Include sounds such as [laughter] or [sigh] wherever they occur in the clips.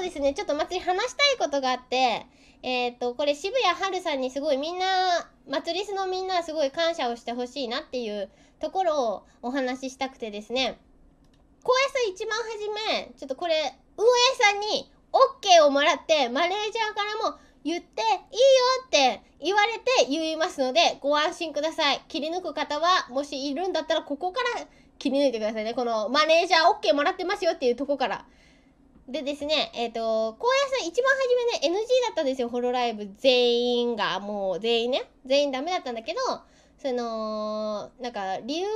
そうですね、ちょっと祭り話したいことがあって、えっ、ー、と、これ渋谷春さんにすごいみんな、祭りすのみんなすごい感謝をしてほしいなっていうところをお話ししたくてですね、高野ん一番初め、ちょっとこれ、運営さんに OK をもらって、マネージャーからも言っていいよって言われて言いますので、ご安心ください。切り抜く方は、もしいるんだったら、ここから切り抜いてくださいね。このマネージャー OK もらってますよっていうとこから。でですね、えっ、ー、と、高野さん一番初めね、NG だったんですよ、ホロライブ。全員が、もう全員ね、全員ダメだったんだけど、その、なんか理由が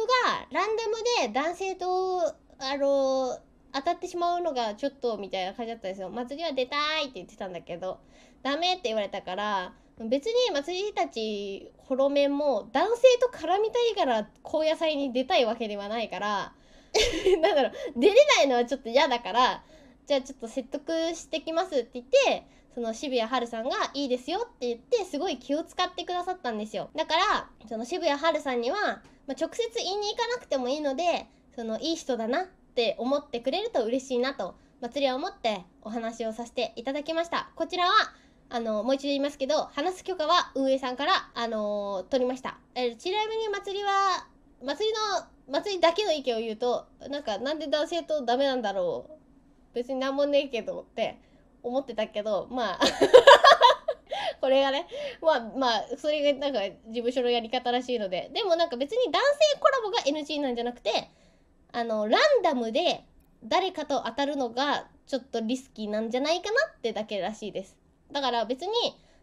ランダムで男性と、あの、当たってしまうのがちょっとみたいな感じだったんですよ。祭りは出たいって言ってたんだけど、ダメって言われたから、別に祭りたち、ホロメンも男性と絡みたいから高野菜に出たいわけではないから、[laughs] なんだろう、出れないのはちょっと嫌だから、じゃあちょっと説得してきますって言ってその渋谷春さんがいいですよって言ってすごい気を使ってくださったんですよだからその渋谷春さんには、まあ、直接言いに行かなくてもいいのでそのいい人だなって思ってくれると嬉しいなと祭りは思ってお話をさせていただきましたこちらはあのもう一度言いますけど話す許可は運営さんからあのー、取りましたえちなみに祭りは祭りの祭りだけの意見を言うとなんかなんで男性とダメなんだろう別に何もねえけどって思ってたけどまあ [laughs] これがねまあまあそれがなんか事務所のやり方らしいのででもなんか別に男性コラボが NG なんじゃなくてあのランダムで誰かと当たるのがちょっとリスキーなんじゃないかなってだけらしいですだから別に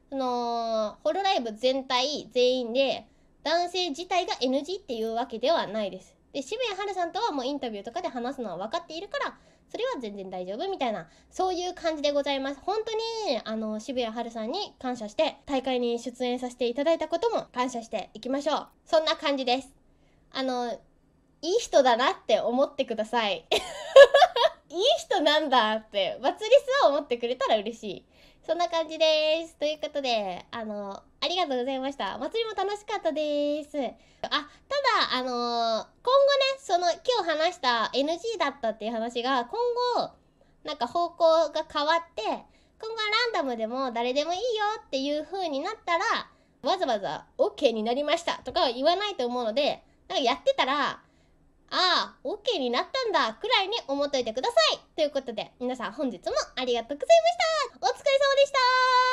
そのホロライブ全体全員で男性自体が NG っていうわけではないです。で、渋谷春さんとはもうインタビューとかで話すのは分かっているから、それは全然大丈夫みたいな、そういう感じでございます。本当に、あの、渋谷春さんに感謝して、大会に出演させていただいたことも感謝していきましょう。そんな感じです。あの、いい人だなって思ってください。[laughs] いい人なんだって、祭りすは思ってくれたら嬉しい。そんな感じです。ということで、あの、ありがとうございました。祭りも楽しかったです。あ、ただ、あの今後ね、その、今日話した NG だったっていう話が、今後、なんか方向が変わって、今後はランダムでも誰でもいいよっていう風になったら、わざわざ OK になりましたとかは言わないと思うので、なんかやってたら、ああ、OK になったんだ、くらいに思っといてください。ということで、皆さん本日もありがとうございましたお疲れ様でした